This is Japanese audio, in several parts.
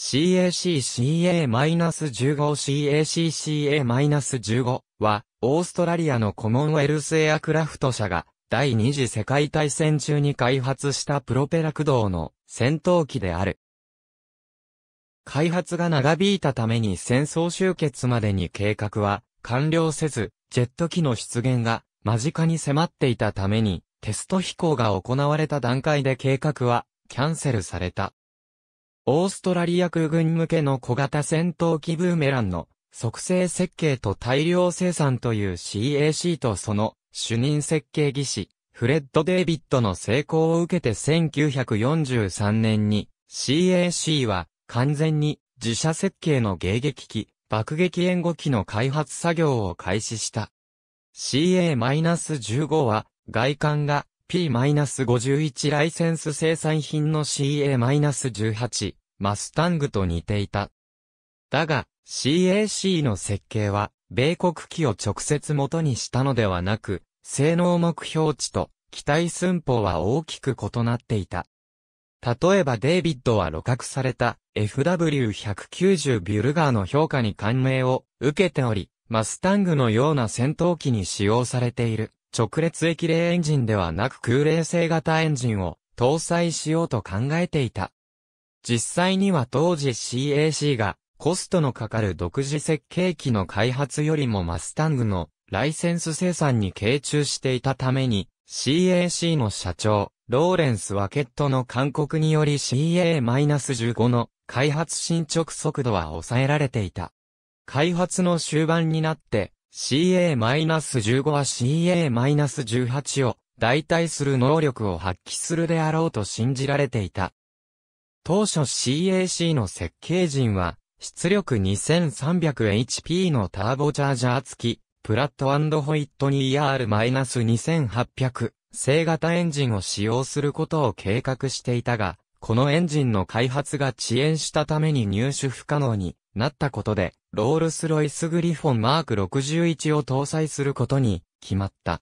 CACCA-15CACCA-15 は、オーストラリアのコモンウェルスエアクラフト社が、第二次世界大戦中に開発したプロペラ駆動の戦闘機である。開発が長引いたために戦争終結までに計画は完了せず、ジェット機の出現が間近に迫っていたために、テスト飛行が行われた段階で計画はキャンセルされた。オーストラリア空軍向けの小型戦闘機ブーメランの促成設計と大量生産という CAC とその主任設計技師、フレッド・デイビッドの成功を受けて1943年に CAC は完全に自社設計の迎撃機、爆撃援護機の開発作業を開始した。CA-15 は外観が P-51 ライセンス生産品の CA-18 マスタングと似ていた。だが、CAC の設計は、米国機を直接元にしたのではなく、性能目標値と機体寸法は大きく異なっていた。例えばデイビッドは露獲された FW190 ビュルガーの評価に感銘を受けており、マスタングのような戦闘機に使用されている。直列液冷エンジンではなく空冷性型エンジンを搭載しようと考えていた。実際には当時 CAC がコストのかかる独自設計機の開発よりもマスタングのライセンス生産に傾注していたために CAC の社長、ローレンス・ワケットの勧告により CA-15 の開発進捗速度は抑えられていた。開発の終盤になって CA-15 は CA-18 を代替する能力を発揮するであろうと信じられていた。当初 CAC の設計陣は、出力 2300HP のターボチャージャー付き、プラットホイットに ER-2800 正型エンジンを使用することを計画していたが、このエンジンの開発が遅延したために入手不可能になったことで、ロールスロイスグリフォンマーク61を搭載することに決まった。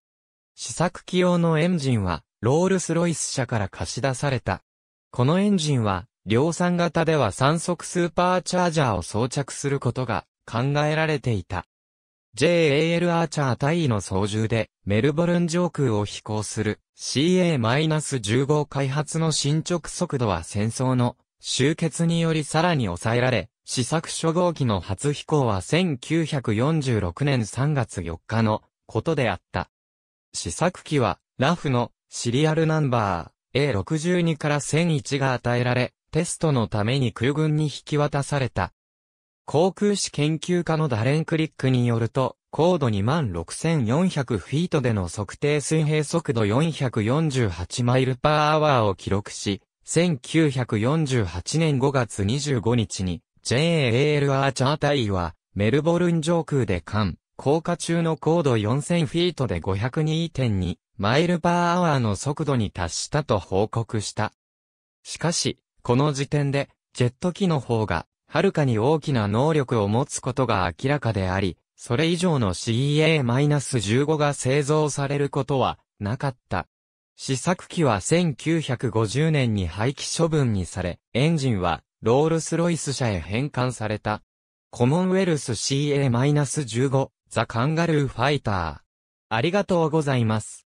試作機用のエンジンは、ロールスロイス社から貸し出された。このエンジンは、量産型では3速スーパーチャージャーを装着することが考えられていた。JAL アーチャー対位の操縦でメルボルン上空を飛行する CA-15 開発の進捗速度は戦争の終結によりさらに抑えられ、試作初号機の初飛行は1946年3月4日のことであった。試作機は、ラフのシリアルナンバー A62 から1001が与えられ、テストのために空軍に引き渡された。航空士研究家のダレン・クリックによると、高度26,400フィートでの測定水平速度448マイルパーアワーを記録し、1948年5月25日に JAL アーチャー隊は、メルボルン上空で間、降下中の高度4000フィートで502.2マイルパーアワーの速度に達したと報告した。しかし、この時点で、ジェット機の方が、はるかに大きな能力を持つことが明らかであり、それ以上の CA-15 が製造されることはなかった。試作機は1950年に廃棄処分にされ、エンジンはロールスロイス社へ返還された。コモンウェルス CA-15 ザ・カンガルーファイター。ありがとうございます。